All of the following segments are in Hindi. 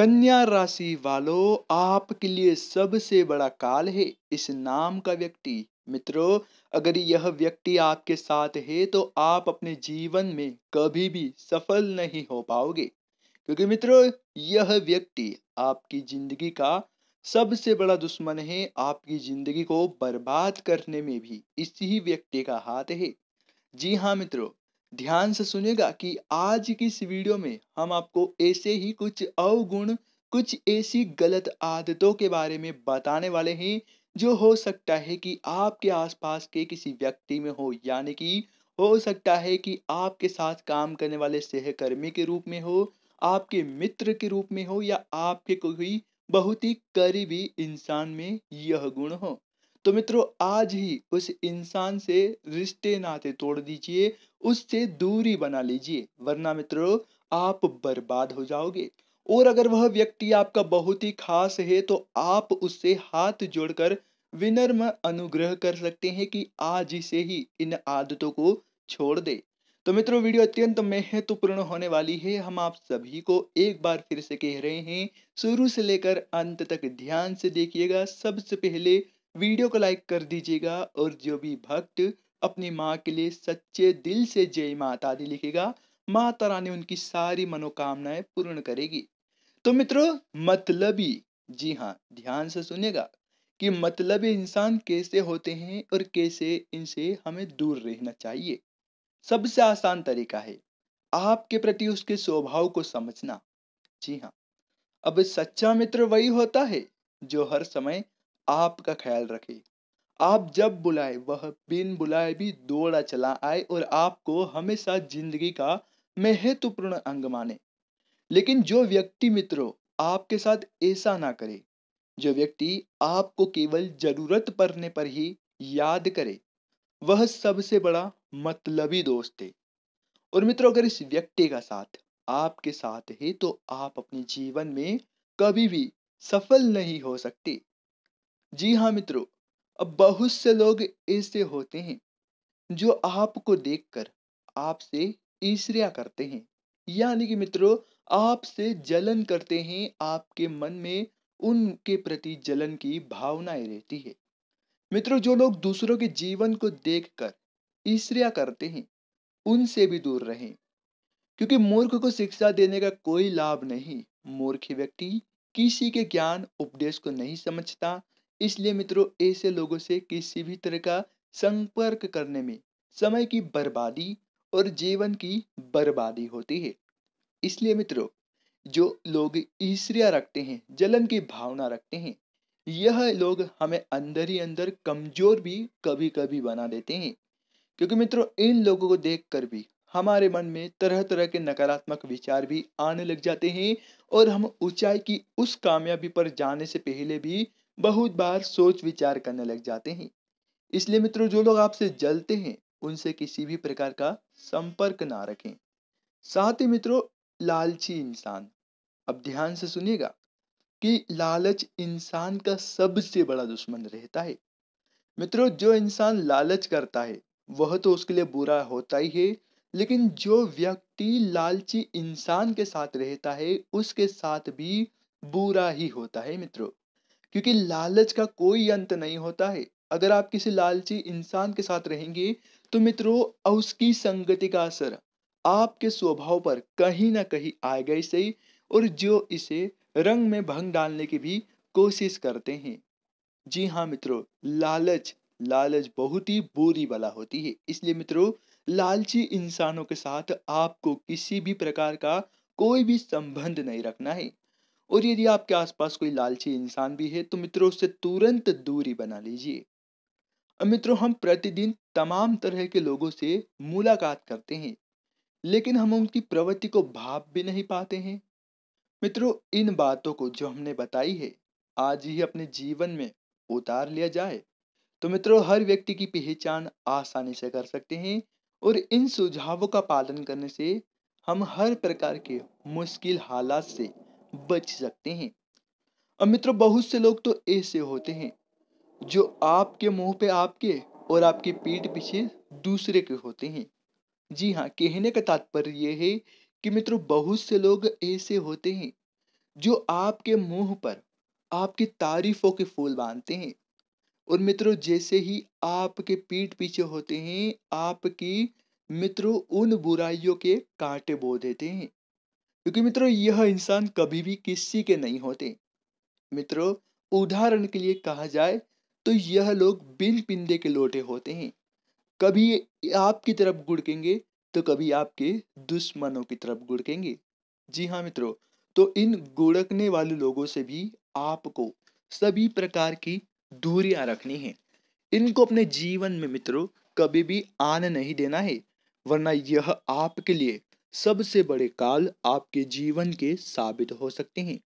कन्या राशि वालों आपके लिए सबसे बड़ा काल है इस नाम का व्यक्ति मित्रों अगर यह व्यक्ति आपके साथ है तो आप अपने जीवन में कभी भी सफल नहीं हो पाओगे क्योंकि मित्रों यह व्यक्ति आपकी जिंदगी का सबसे बड़ा दुश्मन है आपकी जिंदगी को बर्बाद करने में भी इसी व्यक्ति का हाथ है जी हाँ मित्रों ध्यान से सुनेगा कि आज की इस वीडियो में हम आपको ऐसे ही कुछ अवगुण कुछ ऐसी गलत आदतों के बारे में बताने वाले हैं जो हो सकता है कि आपके आसपास के किसी व्यक्ति में हो यानी कि हो सकता है कि आपके साथ काम करने वाले सहकर्मी के रूप में हो आपके मित्र के रूप में हो या आपके कोई बहुत ही करीबी इंसान में यह गुण हो तो मित्रों आज ही उस इंसान से रिश्ते नाते तोड़ दीजिए उससे दूरी बना लीजिए वरना मित्रों आप बर्बाद हो जाओगे और अगर वह व्यक्ति आपका बहुत ही खास है तो आप उससे हाथ जोड़कर विनर्म अनुग्रह कर सकते हैं कि आज से ही इन आदतों को छोड़ दे तो मित्रों वीडियो अत्यंत तो महत्वपूर्ण होने वाली है हम आप सभी को एक बार फिर से कह रहे हैं शुरू से लेकर अंत तक ध्यान से देखिएगा सबसे पहले वीडियो को लाइक कर दीजिएगा और जो भी भक्त अपनी माँ के लिए सच्चे दिल से जय माता दी लिखेगा माता रानी उनकी सारी मनोकामनाएं पूर्ण करेगी तो मित्रों मतलबी जी हाँ ध्यान से सुनेगा कि मतलब इंसान कैसे होते हैं और कैसे इनसे हमें दूर रहना चाहिए सबसे आसान तरीका है आपके प्रति उसके स्वभाव को समझना जी हाँ अब सच्चा मित्र वही होता है जो हर समय आपका ख्याल रखे आप जब बुलाए वह बिन बुलाए भी दौड़ा चला आए और आपको हमेशा जिंदगी का महत्वपूर्ण अंग माने लेकिन जो व्यक्ति मित्रों आपके साथ ऐसा ना करे जो व्यक्ति आपको केवल जरूरत पड़ने पर ही याद करे वह सबसे बड़ा मतलबी दोस्त है और मित्रों अगर इस व्यक्ति का साथ आपके साथ है तो आप अपने जीवन में कभी भी सफल नहीं हो सकते जी हाँ मित्रों अब बहुत से लोग ऐसे होते हैं जो आपको देखकर आपसे ईर्ष्या करते हैं यानी कि मित्रों आपसे जलन करते हैं आपके मन में उनके प्रति जलन की भावनाएं रहती है मित्रों जो लोग दूसरों के जीवन को देखकर ईर्ष्या करते हैं उनसे भी दूर रहें क्योंकि मूर्ख को शिक्षा देने का कोई लाभ नहीं मूर्ख व्यक्ति किसी के ज्ञान उपदेश को नहीं समझता इसलिए मित्रों ऐसे लोगों से किसी भी तरह का संपर्क करने में समय की बर्बादी और जीवन की बर्बादी होती है इसलिए मित्रों जो लोग ईर्ष्या रखते हैं जलन की भावना रखते हैं यह लोग हमें अंदर ही अंदर कमजोर भी कभी कभी बना देते हैं क्योंकि मित्रों इन लोगों को देखकर भी हमारे मन में तरह तरह के नकारात्मक विचार भी आने लग जाते हैं और हम ऊंचाई की उस कामयाबी पर जाने से पहले भी बहुत बार सोच विचार करने लग जाते हैं इसलिए मित्रों जो लोग आपसे जलते हैं उनसे किसी भी प्रकार का संपर्क ना रखें साथ ही मित्रों लालची इंसान अब ध्यान से सुनिएगा कि लालच इंसान का सबसे बड़ा दुश्मन रहता है मित्रों जो इंसान लालच करता है वह तो उसके लिए बुरा होता ही है लेकिन जो व्यक्ति लालची इंसान के साथ रहता है उसके साथ भी बुरा ही होता है मित्रों क्योंकि लालच का कोई अंत नहीं होता है अगर आप किसी लालची इंसान के साथ रहेंगे तो मित्रों उसकी संगति का असर आपके स्वभाव पर कहीं ना कहीं आएगा ही सही और जो इसे रंग में भंग डालने की भी कोशिश करते हैं जी हाँ मित्रों लालच लालच बहुत ही बुरी बला होती है इसलिए मित्रों लालची इंसानों के साथ आपको किसी भी प्रकार का कोई भी संबंध नहीं रखना है और यदि आपके आसपास कोई लालची इंसान भी है तो मित्रों उससे तुरंत दूरी बना लीजिए मित्रों हम प्रतिदिन तमाम तरह के लोगों से मुलाकात करते हैं लेकिन हम उनकी प्रवृत्ति को भाप भी नहीं पाते हैं मित्रों इन बातों को जो हमने बताई है आज ही अपने जीवन में उतार लिया जाए तो मित्रों हर व्यक्ति की पहचान आसानी से कर सकते हैं और इन सुझावों का पालन करने से हम हर प्रकार के मुश्किल हालात से बच सकते हैं अब मित्रों बहुत से लोग तो ऐसे होते हैं जो आपके मुंह पे आपके और आपके पीठ पीछे दूसरे के होते हैं जी हाँ कहने का तात्पर्य यह है कि मित्रों बहुत से लोग ऐसे होते हैं जो आपके मुंह पर आपकी तारीफों के फूल बांधते हैं और मित्रों जैसे ही आपके पीठ पीछे होते हैं आपकी मित्रों उन बुराइयों के कांटे बो देते हैं क्योंकि मित्रों यह इंसान कभी भी किसी के नहीं होते मित्रों उदाहरण के लिए कहा जाए तो यह लोग बिन पिंदे के लोटे होते हैं कभी आपकी तरफ गुड़केंगे तो कभी आपके दुश्मनों की तरफ गुड़केंगे जी हाँ मित्रों तो इन गुड़कने वाले लोगों से भी आपको सभी प्रकार की दूरियां रखनी है इनको अपने जीवन में मित्रों कभी भी आने नहीं देना है वरना यह आपके लिए सबसे बड़े काल आपके जीवन के साबित हो सकते हैं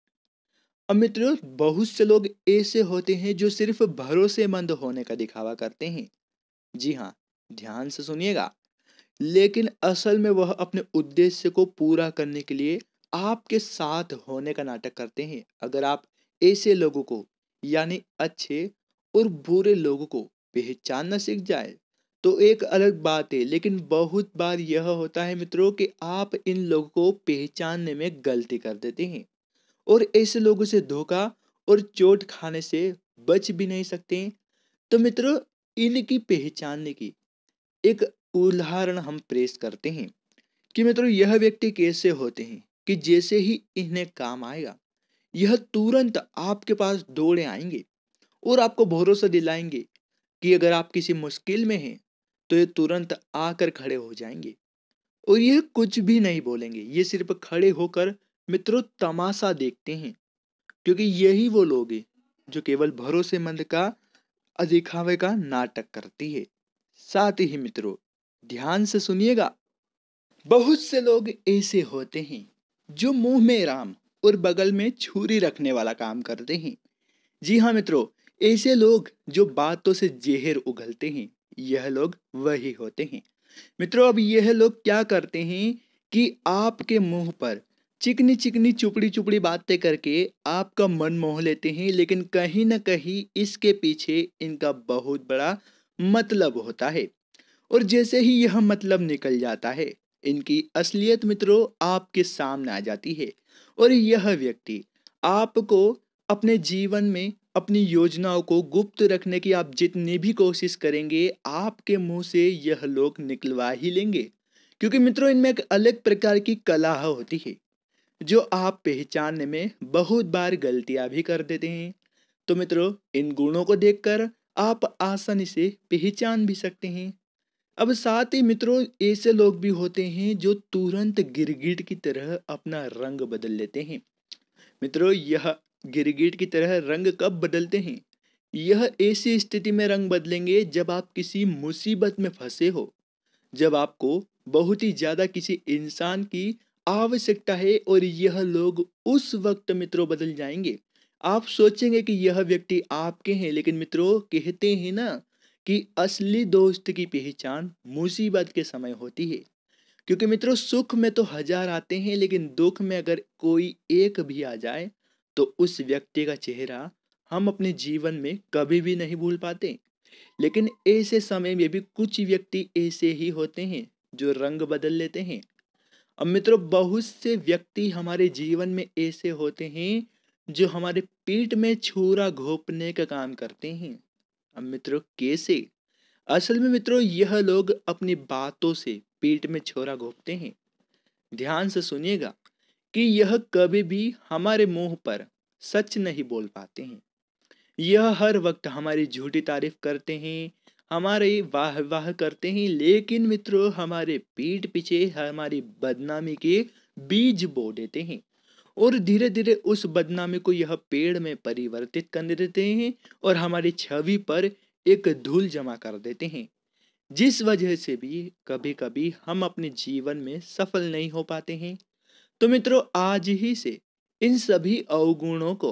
मित्रों बहुत से लोग ऐसे होते हैं जो सिर्फ भरोसेमंद होने का दिखावा करते हैं जी हाँ ध्यान से सुनिएगा लेकिन असल में वह अपने उद्देश्य को पूरा करने के लिए आपके साथ होने का नाटक करते हैं अगर आप ऐसे लोगों को यानी अच्छे और बुरे लोगों को पहचानना सीख जाए तो एक अलग बात है लेकिन बहुत बार यह होता है मित्रों कि आप इन लोगों को पहचानने में गलती कर देते हैं और ऐसे लोगों से धोखा और चोट खाने से बच भी नहीं सकते तो मित्रों इनकी पहचानने की एक उदाहरण हम प्रेस करते हैं कि मित्रों यह व्यक्ति कैसे होते हैं कि जैसे ही इन्हें काम आएगा यह तुरंत आपके पास दौड़े आएंगे और आपको भरोसा दिलाएंगे कि अगर आप किसी मुश्किल में हैं तो ये तुरंत आकर खड़े हो जाएंगे और ये कुछ भी नहीं बोलेंगे ये सिर्फ खड़े होकर मित्रों तमाशा देखते हैं क्योंकि यही वो लोग हैं जो केवल भरोसेमंद का अधिकावे का नाटक करती है साथ ही मित्रों ध्यान से सुनिएगा बहुत से लोग ऐसे होते हैं जो मुंह में राम और बगल में छुरी रखने वाला काम करते हैं जी हाँ मित्रों ऐसे लोग जो बातों से जहर उगलते हैं यह लोग वही होते हैं मित्रों अब यह लोग क्या करते हैं कि आपके मुंह पर चिकनी चिकनी चुपड़ी चुपड़ी बातें करके आपका मन मोह लेते हैं लेकिन कहीं ना कहीं इसके पीछे इनका बहुत बड़ा मतलब होता है और जैसे ही यह मतलब निकल जाता है इनकी असलियत मित्रों आपके सामने आ जाती है और यह व्यक्ति आपको अपने जीवन में अपनी योजनाओं को गुप्त रखने की आप जितनी भी कोशिश करेंगे आपके मुंह से यह लोग निकलवा ही लेंगे क्योंकि मित्रों इनमें एक अलग प्रकार की कला होती है जो आप पहचानने में बहुत बार गलतियां भी कर देते हैं तो मित्रों इन गुणों को देखकर आप आसानी से पहचान भी सकते हैं अब साथ ही मित्रों ऐसे लोग भी होते हैं जो तुरंत गिरगिट की तरह अपना रंग बदल लेते हैं मित्रों यह गिरगिट की तरह रंग कब बदलते हैं यह ऐसी स्थिति में रंग बदलेंगे जब आप किसी मुसीबत में फंसे हो जब आपको बहुत ही ज़्यादा किसी इंसान की आवश्यकता है और यह लोग उस वक्त मित्रों बदल जाएंगे आप सोचेंगे कि यह व्यक्ति आपके हैं लेकिन मित्रों कहते हैं ना कि असली दोस्त की पहचान मुसीबत के समय होती है क्योंकि मित्रों सुख में तो हजार आते हैं लेकिन दुख में अगर कोई एक भी आ जाए तो उस व्यक्ति का चेहरा हम अपने जीवन में कभी भी नहीं भूल पाते लेकिन ऐसे समय में भी कुछ व्यक्ति ऐसे ही होते हैं जो रंग बदल लेते हैं अब मित्रों बहुत से व्यक्ति हमारे जीवन में ऐसे होते हैं जो हमारे पीठ में छुरा घोपने का काम करते हैं अब मित्रों कैसे असल में मित्रों यह लोग अपनी बातों से पीठ में छोरा घोपते हैं ध्यान से सुनिएगा कि यह कभी भी हमारे मुंह पर सच नहीं बोल पाते हैं यह हर वक्त हमारी झूठी तारीफ करते हैं हमारे वाह वाह करते हैं लेकिन मित्रों हमारे पीठ पीछे हमारी बदनामी के बीज बो देते हैं और धीरे धीरे उस बदनामी को यह पेड़ में परिवर्तित कर देते हैं और हमारी छवि पर एक धूल जमा कर देते हैं जिस वजह से भी कभी कभी हम अपने जीवन में सफल नहीं हो पाते हैं तो मित्रों आज ही से इन सभी अवगुणों को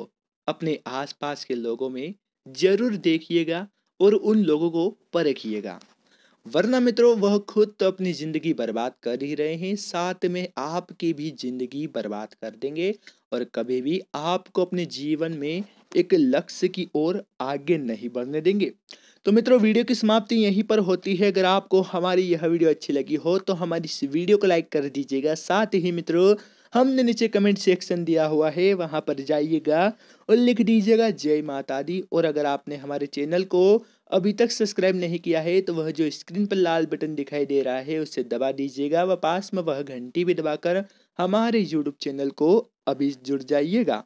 अपने आसपास के लोगों में जरूर देखिएगा और उन लोगों को परखिएगा वरना मित्रों वह खुद तो अपनी ज़िंदगी बर्बाद कर ही रहे हैं साथ में आपकी भी ज़िंदगी बर्बाद कर देंगे और कभी भी आपको अपने जीवन में एक लक्ष्य की ओर आगे नहीं बढ़ने देंगे तो मित्रों वीडियो की समाप्ति यहीं पर होती है अगर आपको हमारी यह वीडियो अच्छी लगी हो तो हमारी इस वीडियो को लाइक कर दीजिएगा साथ ही मित्रों हमने नीचे कमेंट सेक्शन दिया हुआ है वहाँ पर जाइएगा और लिख दीजिएगा जय माता दी और अगर आपने हमारे चैनल को अभी तक सब्सक्राइब नहीं किया है तो वह जो स्क्रीन पर लाल बटन दिखाई दे रहा है उसे दबा दीजिएगा व पास में वह घंटी भी दबाकर हमारे यूट्यूब चैनल को अभी जुड़ जाइएगा